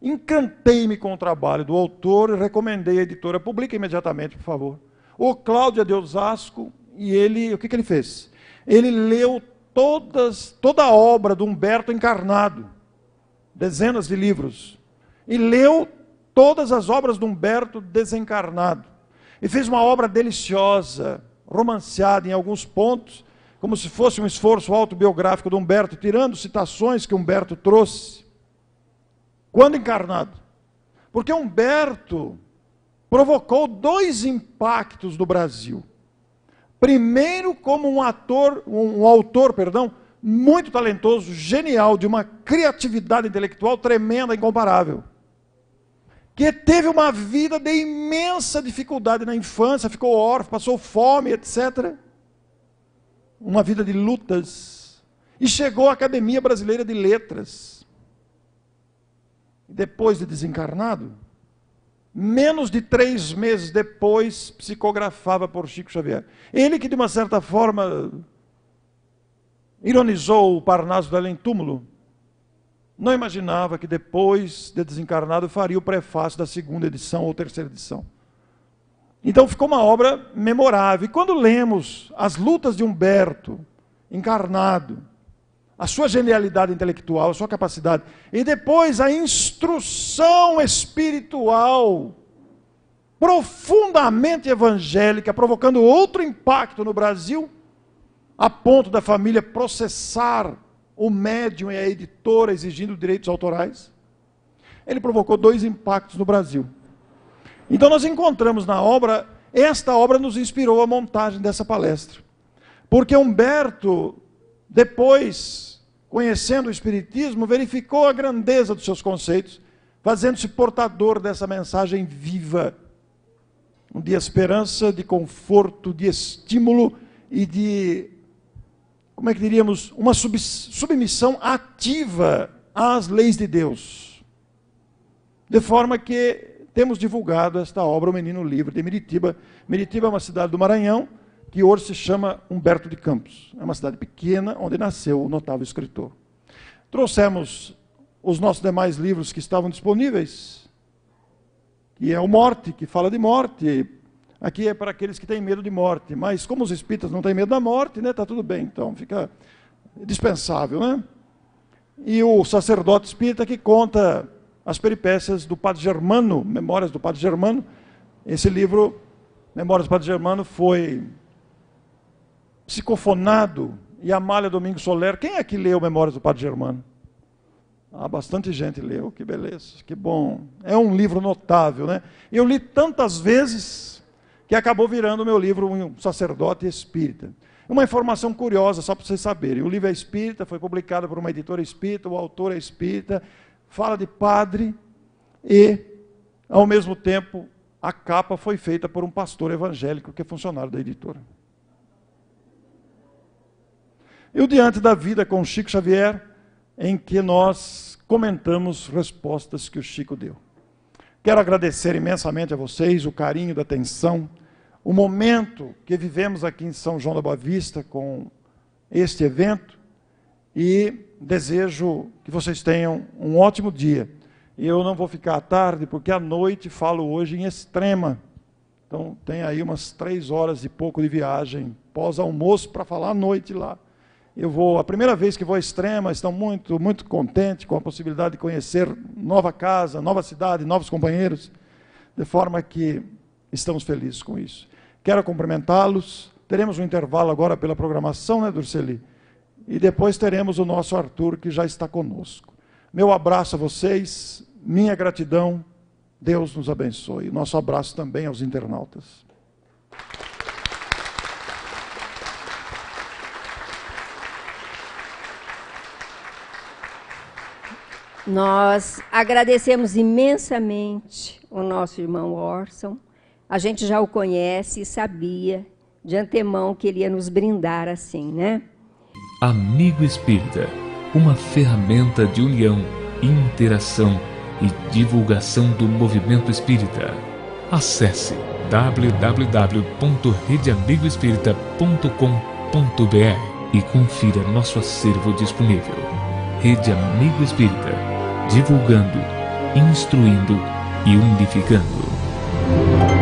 Encantei-me com o trabalho do autor e recomendei à editora. Publique imediatamente, por favor. O Cláudio é de Osasco e ele, o que, que ele fez? Ele leu todas, toda a obra do Humberto Encarnado, dezenas de livros, e leu todas as obras do Humberto desencarnado. E fez uma obra deliciosa, romanceada em alguns pontos, como se fosse um esforço autobiográfico do Humberto, tirando citações que Humberto trouxe. Quando encarnado? Porque Humberto provocou dois impactos no Brasil primeiro como um ator, um autor, perdão, muito talentoso, genial, de uma criatividade intelectual tremenda, incomparável. Que teve uma vida de imensa dificuldade na infância, ficou órfão, passou fome, etc. Uma vida de lutas. E chegou à Academia Brasileira de Letras. Depois de desencarnado, Menos de três meses depois, psicografava por Chico Xavier. Ele que, de uma certa forma, ironizou o Parnaso do Além Túmulo, não imaginava que depois de desencarnado faria o prefácio da segunda edição ou terceira edição. Então ficou uma obra memorável. E quando lemos As Lutas de Humberto, encarnado, a sua genialidade intelectual, a sua capacidade, e depois a instrução espiritual profundamente evangélica, provocando outro impacto no Brasil, a ponto da família processar o médium e a editora exigindo direitos autorais. Ele provocou dois impactos no Brasil. Então nós encontramos na obra, esta obra nos inspirou a montagem dessa palestra. Porque Humberto depois, conhecendo o Espiritismo, verificou a grandeza dos seus conceitos, fazendo-se portador dessa mensagem viva. de esperança, de conforto, de estímulo e de, como é que diríamos, uma sub submissão ativa às leis de Deus. De forma que temos divulgado esta obra, O Menino Livre, de Meritiba. Meritiba é uma cidade do Maranhão, que hoje se chama Humberto de Campos. É uma cidade pequena onde nasceu o notável escritor. Trouxemos os nossos demais livros que estavam disponíveis, que é o Morte, que fala de morte. Aqui é para aqueles que têm medo de morte, mas como os espíritas não têm medo da morte, né, tá tudo bem, então fica dispensável, né? E o sacerdote espírita que conta as peripécias do Padre Germano, Memórias do Padre Germano. Esse livro, Memórias do Padre Germano, foi Psicofonado e Amália Domingos Soler. Quem é que leu Memórias do Padre Germano? Ah, bastante gente leu, que beleza, que bom. É um livro notável, né? Eu li tantas vezes que acabou virando o meu livro Um Sacerdote Espírita. Uma informação curiosa, só para vocês saberem: o livro é espírita, foi publicado por uma editora espírita, o autor é espírita, fala de padre e, ao mesmo tempo, a capa foi feita por um pastor evangélico que é funcionário da editora. E o Diante da Vida com o Chico Xavier, em que nós comentamos respostas que o Chico deu. Quero agradecer imensamente a vocês o carinho da atenção, o momento que vivemos aqui em São João da Boa Vista com este evento e desejo que vocês tenham um ótimo dia. Eu não vou ficar à tarde, porque à noite falo hoje em extrema. Então tem aí umas três horas e pouco de viagem pós-almoço para falar à noite lá. Eu vou, a primeira vez que vou a Extrema, estão muito, muito contentes com a possibilidade de conhecer nova casa, nova cidade, novos companheiros, de forma que estamos felizes com isso. Quero cumprimentá-los. Teremos um intervalo agora pela programação, né, Durceli? E depois teremos o nosso Arthur, que já está conosco. Meu abraço a vocês, minha gratidão. Deus nos abençoe. Nosso abraço também aos internautas. Nós agradecemos imensamente o nosso irmão Orson. A gente já o conhece e sabia de antemão que ele ia nos brindar assim, né? Amigo Espírita, uma ferramenta de união, interação e divulgação do movimento espírita. Acesse www.redeamigoespirita.com.br e confira nosso acervo disponível. Rede Amigo Espírita divulgando, instruindo e unificando.